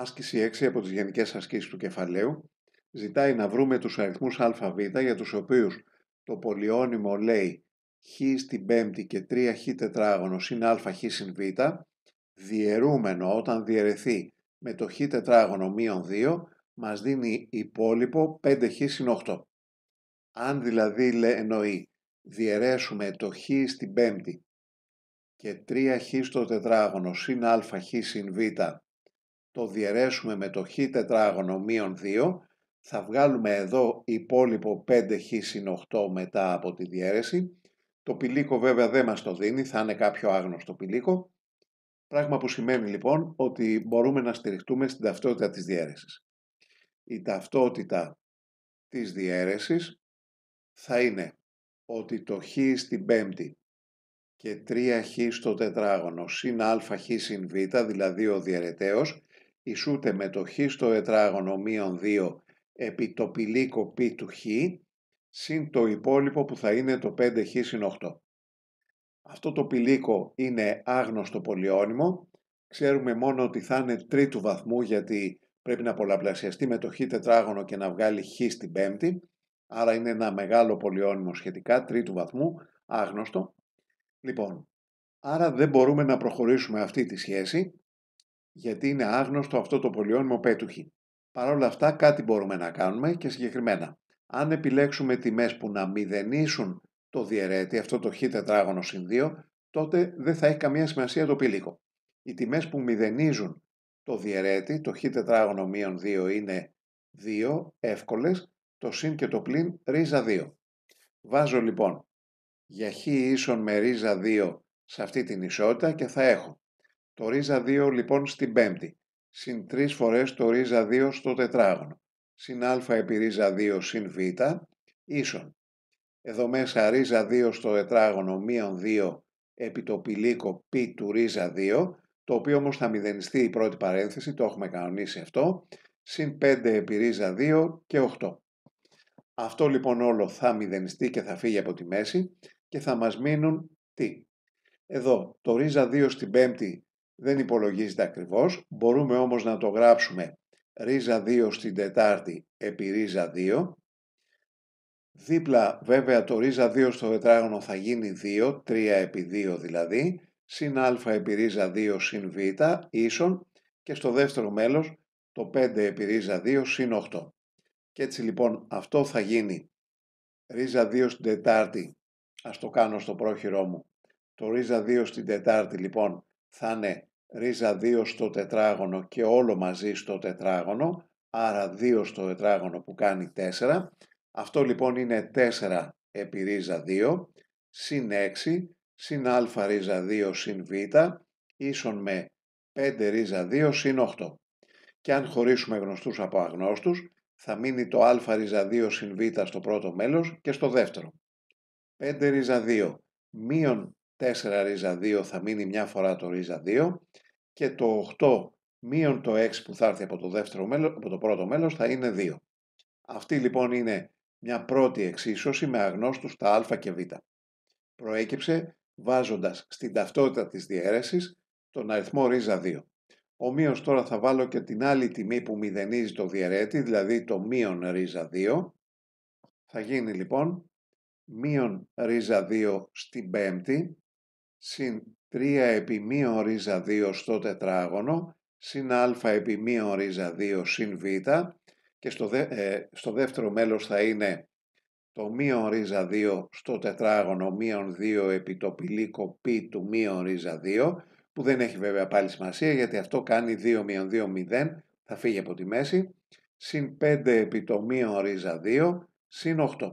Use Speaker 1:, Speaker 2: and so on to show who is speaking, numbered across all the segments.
Speaker 1: Άσκηση 6 από τις γενικές ασκήσεις του κεφαλαίου ζητάει να βρούμε τους αριθμούς αβ για τους οποίους το πολυόνυμο λέει χ στην πέμπτη και 3 χ τετράγωνο συν α χ συν β διαιρούμενο όταν διαιρεθεί με το χ τετράγωνο μείον 2 μας δίνει υπόλοιπο 5χ συν 8. Αν δηλαδή λέει, εννοεί διαιρέσουμε το χ στην πέμπτη και 3χ στο τετράγωνο συν α συν β το διαιρέσουμε με το χ τετράγωνο 2, θα βγάλουμε εδώ υπόλοιπο 5χ συν 8 μετά από τη διαίρεση. Το πηλίκο βέβαια δεν μας το δίνει, θα είναι κάποιο άγνωστο πηλίκο. Πράγμα που σημαίνει λοιπόν ότι μπορούμε να στηριχτούμε στην ταυτότητα της διαίρεσης. Η ταυτότητα της διαίρεσης θα είναι ότι το χ στην πέμπτη και 3χ στο τετράγωνο συν αχ συν β, δηλαδή ο διαιρεταίος, ισούται με το χ στο τετράγωνο 2 επί το πηλίκο π του χ συν το υπόλοιπο που θα είναι το 5χ συν 8. Αυτό το πηλίκο είναι άγνωστο πολυόνυμο. Ξέρουμε μόνο ότι θα είναι τρίτου βαθμού γιατί πρέπει να πολλαπλασιαστεί με το χ τετράγωνο και να βγάλει χ στην πέμπτη. Άρα είναι ένα μεγάλο πολυόνυμο σχετικά τρίτου βαθμού, άγνωστο. Λοιπόν, άρα δεν μπορούμε να προχωρήσουμε αυτή τη σχέση γιατί είναι άγνωστο αυτό το πολυόνιμο πέτουχη. Παρ' όλα αυτά κάτι μπορούμε να κάνουμε και συγκεκριμένα. Αν επιλέξουμε τιμές που να μηδενίσουν το διαιρέτη, αυτό το χ τετράγωνο συν 2, τότε δεν θα έχει καμία σημασία το πηλίκο. Οι τιμές που μηδενίζουν το διαιρέτη, το χ τετράγωνο μείον 2 είναι 2, εύκολες, το συν και το πλην ρίζα 2. Βάζω λοιπόν για χ ίσον με ρίζα 2 σε αυτή την ισότητα και θα έχω το ρίζα 2 λοιπόν στην πέμπτη, συν 3 φορές το ρίζα 2 στο τετράγωνο, συν α επί ρίζα 2 συν β, ίσον. Εδώ μέσα ρίζα 2 στο τετράγωνο μείον 2 επί το πηλίκο π του ρίζα 2, το οποίο όμως θα μηδενιστεί η πρώτη παρένθεση, το έχουμε κανονίσει αυτό, συν 5 επί ρίζα 2 και 8. Αυτό λοιπόν όλο θα μηδενιστεί και θα φύγει από τη μέση και θα μας μείνουν τι. Εδώ το ρίζα 2 στην πέμπτη δεν υπολογίζεται ακριβώς, μπορούμε όμως να το γράψουμε ρίζα 2 στην τετάρτη επί ρίζα 2. Δίπλα βέβαια το ρίζα 2 στο τετράγωνο θα γίνει 2, 3 επί 2 δηλαδή, συν α επί ρίζα 2 συν β ίσον και στο δεύτερο μέλος το 5 επί ρίζα 2 συν 8. Και έτσι λοιπόν αυτό θα γίνει ρίζα 2 στην τετάρτη, ας το κάνω στο πρόχειρό μου, το ρίζα 2 στην τετάρτη λοιπόν θα είναι ρίζα 2 στο τετράγωνο και όλο μαζί στο τετράγωνο, άρα 2 στο τετράγωνο που κάνει 4. Αυτό λοιπόν είναι 4 επί ρίζα 2, συν 6, συν α ρίζα 2 συν β, ίσον με 5 ρίζα 2 συν 8. Και αν χωρίσουμε γνωστούς από αγνώστους, θα μείνει το α ρίζα 2 συν β στο πρώτο μέλος και στο δεύτερο. 5 ρίζα 2 μείον 4 ρίζα 2 θα μείνει μια φορά το ρίζα 2 και το 8 μείον το 6 που θα έρθει από το, δεύτερο μέλος, από το πρώτο μέλος θα είναι 2. Αυτή λοιπόν είναι μια πρώτη εξίσωση με αγνώστους τα α και β. Προέκυψε βάζοντας στην ταυτότητα της διαίρεσης τον αριθμό ρίζα 2. Ομοίω τώρα θα βάλω και την άλλη τιμή που μηδενίζει το διαιρέτη, δηλαδή το μείον ρίζα 2. Θα γίνει λοιπόν μείον ρίζα 2 στην πέμπτη συν 3 επί μία ρίζα 2 στο τετράγωνο συν α επί μία ρίζα 2 συν β και στο, δε, ε, δεύτερο μέλος θα είναι το μείον ρίζα 2 στο τετράγωνο μείον 2 επί το πηλίκο π του μείον ρίζα 2 που δεν έχει βέβαια πάλι σημασία γιατί αυτό κάνει 2 μείον 2 0 θα φύγει από τη μέση συν 5 επί το μείον ρίζα 2 συν 8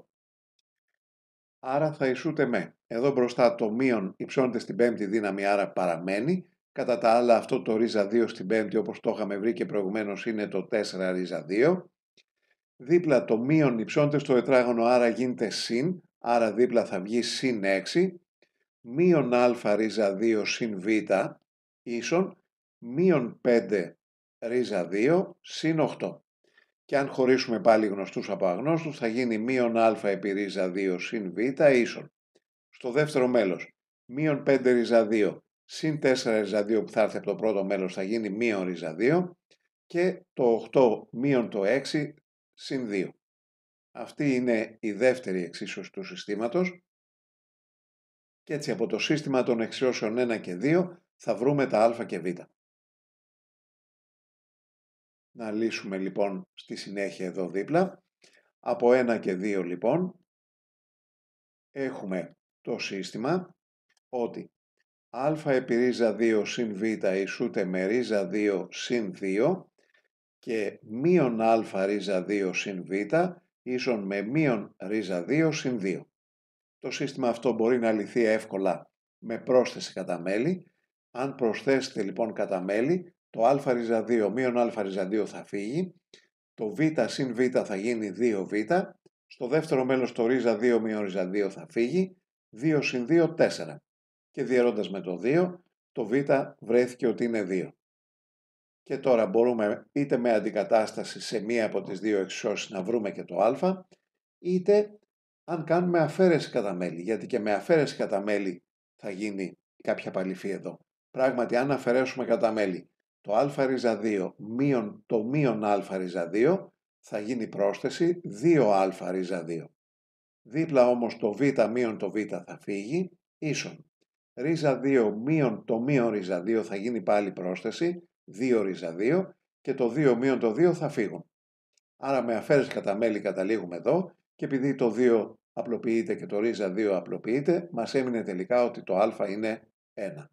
Speaker 1: άρα θα ισούται με. Εδώ μπροστά το μείον υψώνεται στην πέμπτη δύναμη, άρα παραμένει. Κατά τα άλλα αυτό το ρίζα 2 στην πέμπτη όπως το είχαμε βρει και προηγουμένως είναι το 4 ρίζα 2. Δίπλα το μείον υψώνεται στο τετράγωνο, άρα γίνεται συν, άρα δίπλα θα βγει συν 6. Μείον α ρίζα 2 συν β ίσον μείον 5 ρίζα 2 συν 8 και αν χωρίσουμε πάλι γνωστούς από αγνώστους θα γίνει μείον α επί ρίζα 2 συν β ίσον. Στο δεύτερο μέλος, μείον 5 ρίζα 2 συν 4 ρίζα 2 που θα έρθει από το πρώτο μέλος θα γίνει μείον ρίζα 2 και το 8 μείον το 6 συν 2. Αυτή είναι η δεύτερη εξίσωση του συστήματος και έτσι από το σύστημα των εξιώσεων 1 και 2 θα βρούμε τα α και β να λύσουμε λοιπόν στη συνέχεια εδώ δίπλα. Από 1 και 2 λοιπόν έχουμε το σύστημα ότι α επί ρίζα 2 συν β ισούται με ρίζα 2 συν 2 και μείον α ρίζα 2 συν β ίσον με μείον ρίζα 2 συν 2. Το σύστημα αυτό μπορεί να λυθεί εύκολα με πρόσθεση κατά μέλη. Αν προσθέσετε λοιπόν κατά μέλη το α ρίζα 2 μείον α ρίζα 2 θα φύγει, το β συν β θα γίνει 2β, στο δεύτερο μέλος το ρίζα 2 μείον ρίζα 2 θα φύγει, 2 συν 2, 4. Και διαιρώντας με το 2, το β βρέθηκε ότι είναι 2. Και τώρα μπορούμε είτε με αντικατάσταση σε μία από τις δύο εξώσεις να βρούμε και το α, είτε αν κάνουμε αφαίρεση κατά μέλη, γιατί και με αφαίρεση κατά μέλη θα γίνει κάποια παλιφή εδώ. Πράγματι, αν αφαιρέσουμε κατά μέλη το α ρίζα 2 μείον το μείον α ρίζα 2 θα γίνει πρόσθεση 2α ρίζα 2. Δίπλα όμως το β μείον το β θα φύγει ίσον. Ρίζα 2 μείον το μείον ρίζα 2 θα γίνει πάλι πρόσθεση 2 ρίζα 2 και το 2 μείον το 2 θα φύγουν. Άρα με αφαίρεση κατά μέλη καταλήγουμε εδώ και επειδή το 2 απλοποιείται και το ρίζα 2 απλοποιείται μας έμεινε τελικά ότι το α είναι 1.